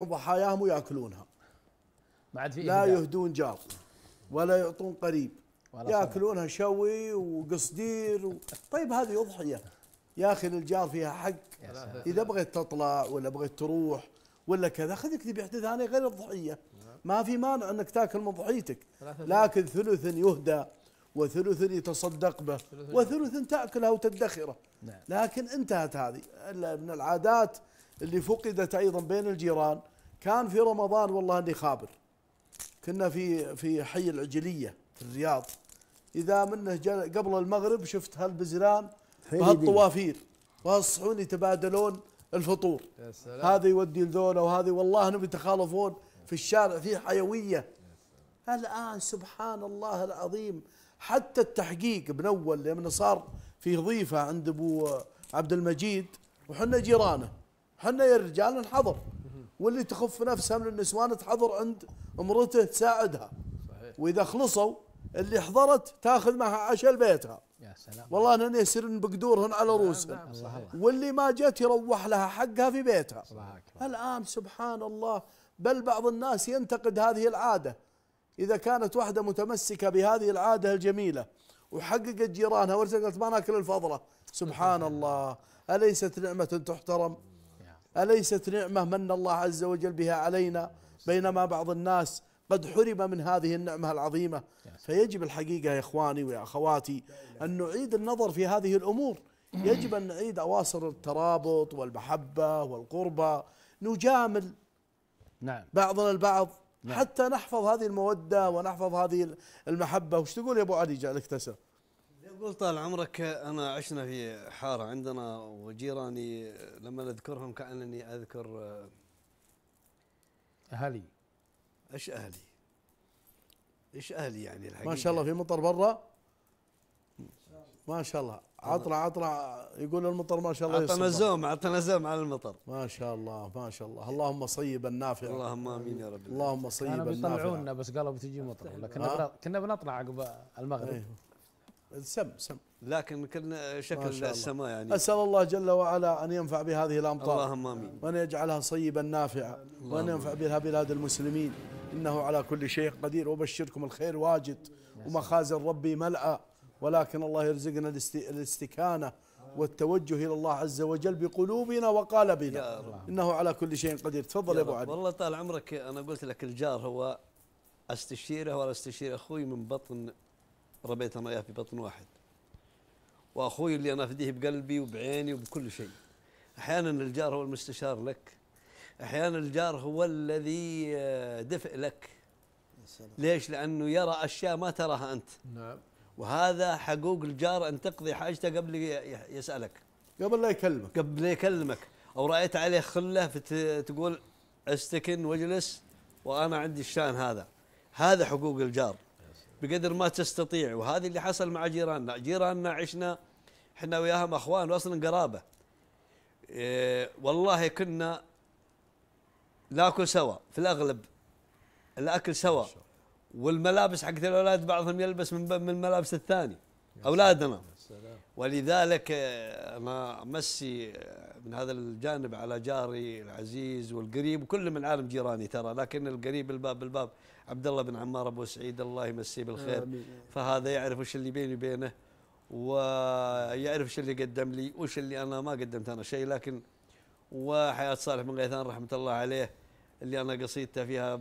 وضحاياهم وياكلونها ما عاد في لا يهدون جار ولا يعطون قريب ياكلونها شوي وقصدير و... طيب هذه اضحيه يا اخي الجار فيها حق اذا بغيت تطلع ولا بغيت تروح ولا كذا خذ لك ذبيحه ثانيه غير الضحيه ما في مانع انك تاكل من ضحيتك لكن ثلث يهدى وثلث يتصدق به وثلث تاكله وتدخره نعم. لكن انتهت هذه من العادات اللي فقدت ايضا بين الجيران كان في رمضان والله اني خابر كنا في في حي العجليه في الرياض اذا منه قبل المغرب شفت هالبزران وهالطوافير وهالصحون يتبادلون الفطور يا سلام. هذا يودي لذولا وهذه والله انهم يتخالفون في الشارع في حيويه الان سبحان الله العظيم حتى التحقيق من اول لما صار في ضيفه عند ابو عبد المجيد وحنا جيرانه حنا يا رجال نحضر واللي تخف نفسها من النسوان تحضر عند امرته تساعدها صحيح. واذا خلصوا اللي حضرت تاخذ معها عشاء لبيتها يا سلام والله انهن يسرن بقدورهن على نعم، رؤوسهن نعم، واللي ما جت يروح لها حقها في بيتها الان سبحان الله بل بعض الناس ينتقد هذه العاده اذا كانت واحده متمسكه بهذه العاده الجميله وحققت جيرانها ورزقت ما ناكل الفضله سبحان الله اليست نعمه تحترم أليست نعمة من الله عز وجل بها علينا بينما بعض الناس قد حرم من هذه النعمة العظيمة فيجب الحقيقة يا إخواني ويا أخواتي أن نعيد النظر في هذه الأمور يجب أن نعيد أواصر الترابط والمحبة والقربة نجامل نعم بعضنا البعض نعم. حتى نحفظ هذه المودة ونحفظ هذه المحبة وش تقول يا أبو علي جعلك تسأل قول طال عمرك انا عشنا في حاره عندنا وجيراني لما اذكرهم كانني اذكر آه، اهلي ايش اهلي؟ ايش اهلي يعني الحقيقه ما شاء الله في مطر برا ما شاء الله عطنا عطنا يقول المطر ما شاء الله عطنا زوم عطنا زوم على المطر ما شاء الله ما شاء الله اللهم صيبا نافعا اللهم امين يا رب اللهم صيبا نافعا كانوا بيطلعونا بس قالوا بتجي مطر لكن كنا بنطلع عقب المغرب إيه. سم سم لكن كنا شكل السماء يعني اسال الله جل وعلا ان ينفع بهذه الامطار اللهم امين وان يجعلها صيبا نافعا وان ينفع بها بلاد المسلمين انه على كل شيء قدير وبشركم الخير واجد ومخازن ربي ملأى ولكن الله يرزقنا الاستكانه والتوجه الى الله عز وجل بقلوبنا وقالبنا انه على كل شيء قدير تفضل يا ابو علي والله طال عمرك انا قلت لك الجار هو استشيره ولا استشير اخوي من بطن ربيت انا وياه في بطن واحد واخوي اللي انا افديه بقلبي وبعيني وبكل شيء احيانا الجار هو المستشار لك احيانا الجار هو الذي آه، دفء لك ليش لانه يرى اشياء ما تراها انت نعم وهذا حقوق الجار ان تقضي حاجته قبل يسالك قبل لا يكلمك قبل لا يكلمك او رايت عليه خله تقول استكن واجلس وانا عندي الشان هذا هذا حقوق الجار بقدر ما تستطيع وهذا اللي حصل مع جيراننا جيراننا عشنا احنا وياهم اخوان واصلا قرابه إيه، والله كنا ناكل سوا في الاغلب الاكل سوا والملابس حقت الاولاد بعضهم يلبس من من ملابس الثاني اولادنا السلام. ولذلك انا آه، امسي آه، من هذا الجانب على جاري العزيز والقريب وكل من عالم جيراني ترى لكن القريب الباب بالباب عبد الله بن عمار ابو سعيد الله يمسيه بالخير آمين. فهذا يعرف وش اللي بيني وبينه ويعرف وش اللي قدم لي وش اللي انا ما قدمت انا شيء لكن وحياه صالح بن غيثان رحمه الله عليه اللي انا قصيدته فيها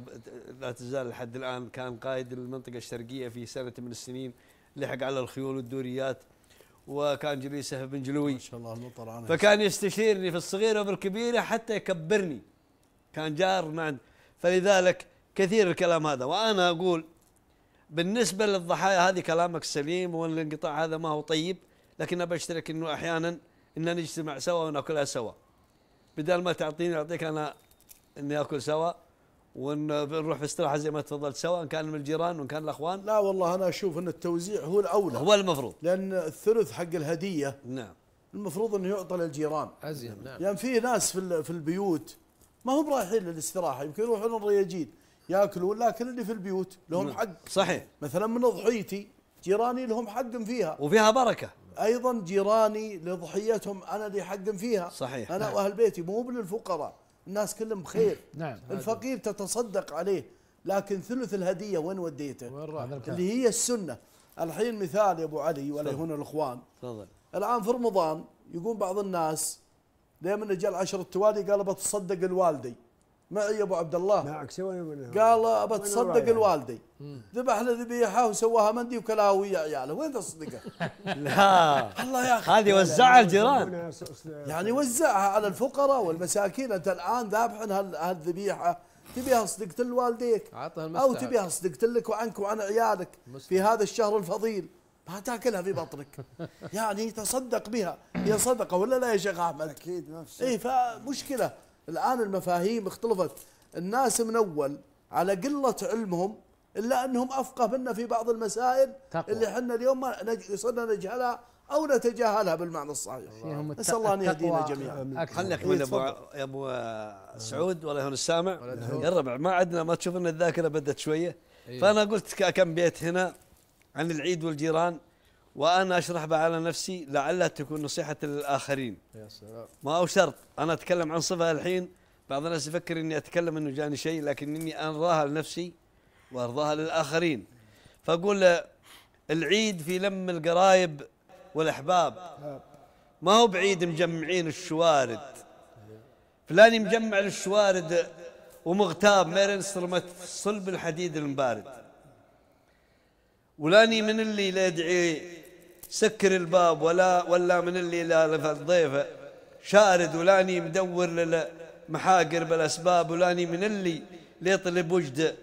لا تزال لحد الان كان قائد المنطقه الشرقيه في سنه من السنين لحق على الخيول والدوريات وكان جليسه بن جلوي ما شاء الله المطر عنه فكان يستشيرني في الصغيره وبالكبيره حتى يكبرني كان جار ما فلذلك كثير الكلام هذا وانا اقول بالنسبه للضحايا هذه كلامك سليم والانقطاع هذا ما هو طيب لكن اشترك انه احيانا ان نجتمع سوا وناكلها سوا بدل ما تعطيني اعطيك انا اني اكل سوا ونروح في استراحه زي ما تفضلت سواء كان من الجيران وان كان الاخوان لا والله انا اشوف ان التوزيع هو الاولى هو المفروض لان الثلث حق الهديه نعم المفروض انه يعطى للجيران ازين نعم لان يعني في ناس في في البيوت ما هم رايحين للاستراحه يمكن يروحون الرياجيل ياكلون لكن اللي في البيوت لهم نعم. حق صحيح مثلا من ضحيتي جيراني لهم حق فيها وفيها بركه ايضا جيراني لضحيتهم انا لي حق فيها صحيح انا نعم. واهل بيتي مو للفقراء الناس كلهم بخير نعم, نعم، الفقير تتصدق عليه لكن ثلث الهديه وين وديته؟ وين اللي هي السنه الحين مثال يا ابو علي ولا هنا الاخوان تفضل الان في رمضان يقوم بعض الناس ليه جاء العشر التوالي قال بتصدق الوالدي معي ابو عبد الله معك سوينا قال ابى تصدق الوالدي ذبح له ذبيحه وسواها مندي وكلاها ويا عياله وين تصدقه؟ لا الله يا اخي هذه وزعها الجيران يعني وزعها على الفقراء والمساكين انت الان ذابح هالذبيحه تبيها صدقت لوالديك او تبيها صدقت لك وعنك وعن عيالك في هذا الشهر الفضيل ما تاكلها في بطنك يعني تصدق بها هي صدقه ولا لا يا شيخ احمد؟ اكيد نفسي اي فمشكله الآن المفاهيم اختلفت الناس من أول على قلة علمهم إلا أنهم أفقه منا في بعض المسائل تقوى. اللي احنا اليوم صرنا نجهلها أو نتجاهلها بالمعنى الصحيح نسأل الله أن يهدينا جميعا خلنا نكمل إيه، أبو يا أبو سعود والله هون السامع يا الربع ما عندنا ما تشوف أن الذاكرة بدت شوية إيه. فأنا قلت كم بيت هنا عن العيد والجيران وانا اشرح بها على نفسي لعلها تكون نصيحه للاخرين يا سلام ما هو شرط انا اتكلم عن صفه الحين بعض الناس يفكر اني اتكلم انه جاني شيء لكن اني ارضاها لنفسي وارضاها للاخرين فاقول العيد في لم القرايب والاحباب ما هو بعيد مجمعين الشوارد فلاني مجمع الشوارد ومغتاب ما ينصرمت صلب الحديد المبارد ولاني من اللي لا يدعي سكر الباب ولا ولا من اللي لافت ضيفه شارد ولاني مدور للمحاقر بالاسباب ولاني من اللي ليطلب وجد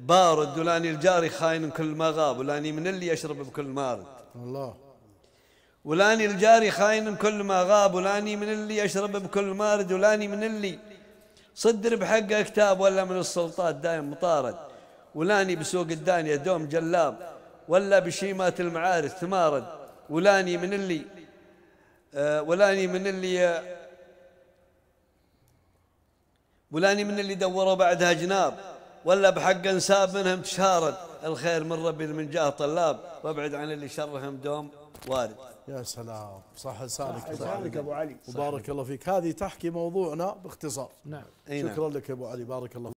بارد ولاني الجاري خاين كل ما غاب ولاني من اللي يشرب بكل مارد الله ولاني الجاري خاين كل ما غاب ولاني من اللي يشرب بكل مارد ولاني من اللي صدر بحقه كتاب ولا من السلطات دايم مطارد ولاني بسوق الدانية دوم جلاب ولا بشيمات المعارف تمارد ولاني من اللي آه، ولاني من اللي آه، ولاني من اللي دوروا بعدها جناب ولا بحق انساب منهم تشارد الخير من ربي من جاه طلاب وابعد عن اللي شرهم دوم وارد يا سلام صح لسانك صح لسانك ابو علي وبارك الله فيك هذه تحكي موضوعنا باختصار نعم شكرا نعم. لك يا ابو علي بارك الله